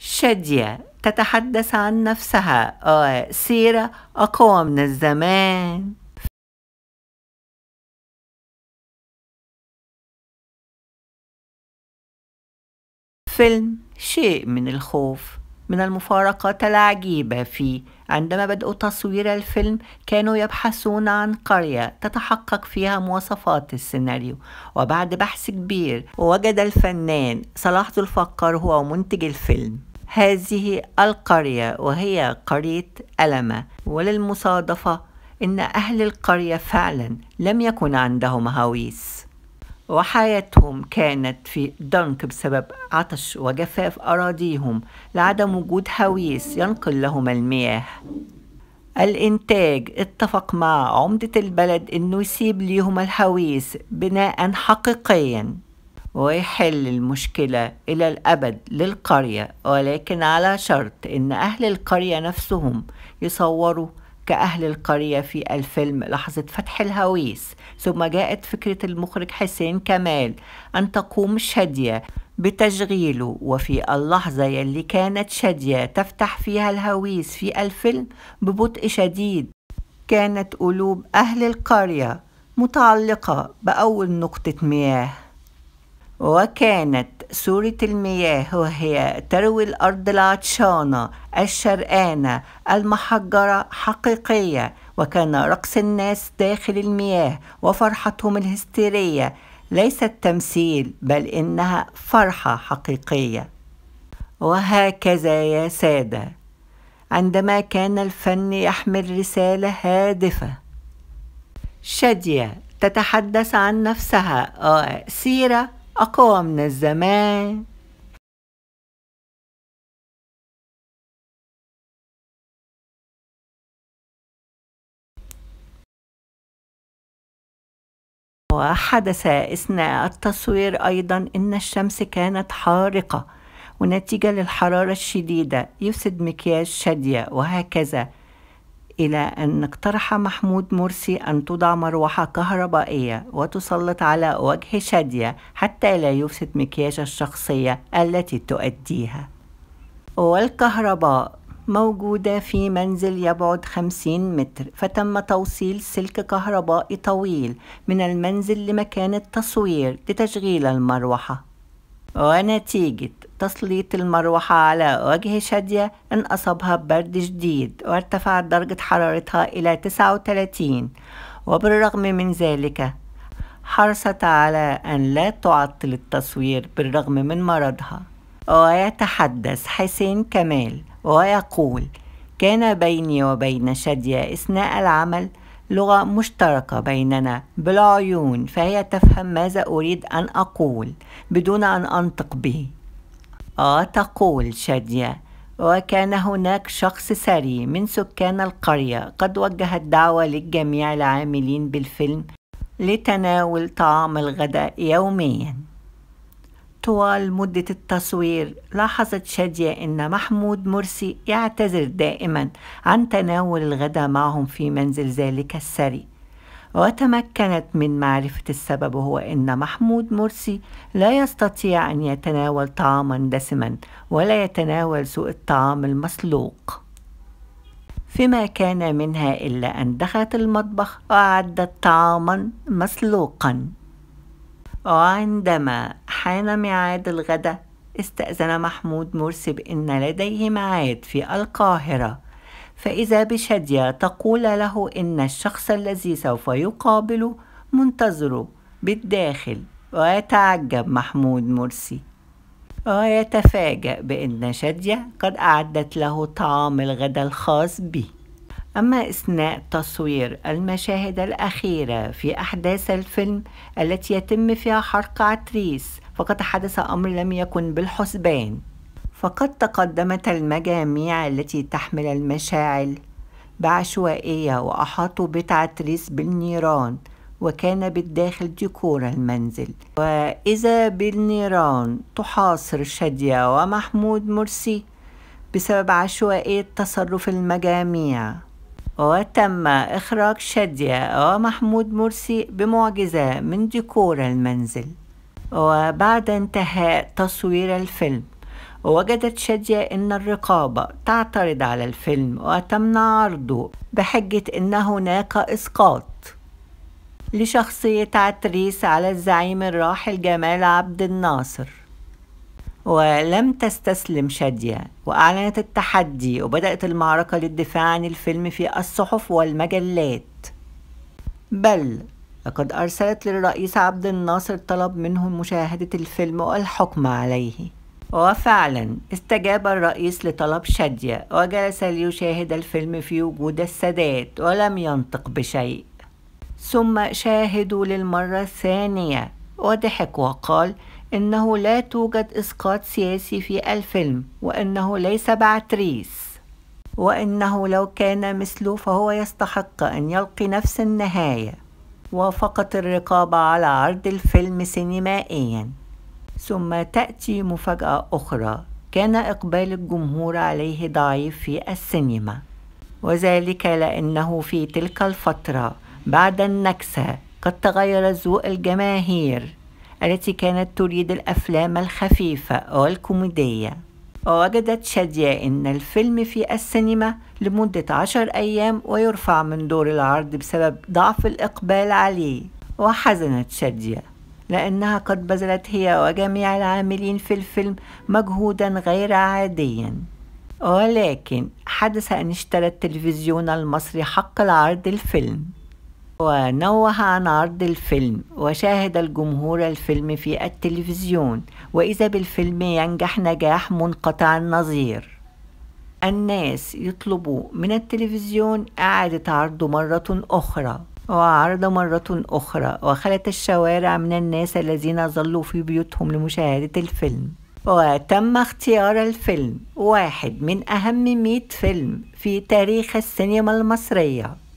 شادية تتحدث عن نفسها آه سيرة أقوى من الزمان فيلم شيء من الخوف من المفارقات العجيبة فيه عندما بدأوا تصوير الفيلم كانوا يبحثون عن قرية تتحقق فيها مواصفات السيناريو وبعد بحث كبير وجد الفنان صلاح ذو الفقار هو منتج الفيلم هذه القرية وهي قرية ألمة وللمصادفة إن أهل القرية فعلا لم يكن عندهم هويس وحياتهم كانت في دنك بسبب عطش وجفاف أراضيهم لعدم وجود هويس ينقل لهم المياه الإنتاج اتفق مع عمدة البلد إنه يسيب ليهم الهويس بناء حقيقيا ويحل المشكلة إلى الأبد للقرية ولكن على شرط إن أهل القرية نفسهم يصوروا كأهل القرية في الفيلم لحظة فتح الهويس ثم جاءت فكرة المخرج حسين كمال أن تقوم شادية بتشغيله وفي اللحظة يلي كانت شادية تفتح فيها الهويس في الفيلم ببطء شديد كانت قلوب أهل القرية متعلقة بأول نقطة مياه وكانت سورة المياه وهي تروي الأرض العطشانة الشرقانة المحجرة حقيقية وكان رقص الناس داخل المياه وفرحتهم الهستيرية ليست تمثيل بل إنها فرحة حقيقية وهكذا يا سادة عندما كان الفن يحمل رسالة هادفة شادية تتحدث عن نفسها آه، سيرة أقوى من الزمان وحدث أثناء التصوير أيضا أن الشمس كانت حارقة ونتيجة للحرارة الشديدة يفسد مكياج شادية وهكذا إلى أن اقترح محمود مرسي أن توضع مروحة كهربائية وتسلط على وجه شادية حتى لا يفسد مكياج الشخصية التي تؤديها والكهرباء موجودة في منزل يبعد 50 متر فتم توصيل سلك كهربائي طويل من المنزل لمكان التصوير لتشغيل المروحة ونتيجة تسليط المروحة على وجه شادية إن أصابها برد شديد وارتفعت درجة حرارتها إلى 39 وبالرغم من ذلك حرصت على أن لا تعطل التصوير بالرغم من مرضها ويتحدث حسين كمال ويقول كان بيني وبين شادية أثناء العمل لغة مشتركة بيننا بالعيون فهي تفهم ماذا أريد أن أقول بدون أن أنطق به آه تقول شادية وكان هناك شخص ثري من سكان القرية قد وجه الدعوة للجميع العاملين بالفيلم لتناول طعام الغداء يوميا طوال مدة التصوير لاحظت شادية أن محمود مرسي يعتذر دائما عن تناول الغداء معهم في منزل ذلك الثري وتمكنت من معرفة السبب وهو أن محمود مرسي لا يستطيع أن يتناول طعاما دسما ولا يتناول سوء الطعام المسلوق فيما كان منها إلا أن دخلت المطبخ وأعدت طعاما مسلوقا وعندما حان ميعاد الغداء استأذن محمود مرسي بأن لديه ميعاد في القاهرة فإذا بشادية تقول له إن الشخص الذي سوف يقابله منتظره بالداخل ويتعجب محمود مرسي ويتفاجأ بأن شادية قد أعدت له طعام الغداء الخاص به أما أثناء تصوير المشاهد الأخيرة في أحداث الفيلم التي يتم فيها حرق عتريس فقد حدث أمر لم يكن بالحسبان فقد تقدمت المجاميع التي تحمل المشاعل بعشوائية وأحاطوا بتعتريس بالنيران وكان بالداخل ديكور المنزل وإذا بالنيران تحاصر شادية ومحمود مرسي بسبب عشوائية تصرف المجاميع وتم إخراج شادية ومحمود مرسي بمعجزة من ديكور المنزل وبعد انتهاء تصوير الفيلم ووجدت شادية أن الرقابة تعترض على الفيلم وتمنع عرضه بحجة أن هناك إسقاط لشخصية عتريس على الزعيم الراحل جمال عبد الناصر ولم تستسلم شادية وأعلنت التحدي وبدأت المعركة للدفاع عن الفيلم في الصحف والمجلات بل لقد أرسلت للرئيس عبد الناصر طلب منه مشاهدة الفيلم والحكم عليه وفعلا استجاب الرئيس لطلب شادية وجلس ليشاهد الفيلم في وجود السادات ولم ينطق بشيء ثم شاهدوا للمرة الثانية وضحك وقال إنه لا توجد إسقاط سياسي في الفيلم وإنه ليس بعتريس وإنه لو كان مثله فهو يستحق أن يلقي نفس النهاية وافقت الرقابة على عرض الفيلم سينمائياً ثم تأتي مفاجأة أخرى كان إقبال الجمهور عليه ضعيف في السينما وذلك لأنه في تلك الفترة بعد النكسة قد تغير ذوق الجماهير التي كانت تريد الأفلام الخفيفة والكوميدية ووجدت شادية أن الفيلم في السينما لمدة عشر أيام ويرفع من دور العرض بسبب ضعف الإقبال عليه وحزنت شادية لأنها قد بذلت هي وجميع العاملين في الفيلم مجهودا غير عاديا ولكن حدث أن اشترى التلفزيون المصري حق العرض الفيلم ونوه عن عرض الفيلم وشاهد الجمهور الفيلم في التلفزيون وإذا بالفيلم ينجح نجاح منقطع النظير الناس يطلبوا من التلفزيون إعادة عرضه مرة أخرى وعرض مرة أخرى وخلت الشوارع من الناس الذين ظلوا في بيوتهم لمشاهدة الفيلم وتم اختيار الفيلم واحد من أهم 100 فيلم في تاريخ السينما المصرية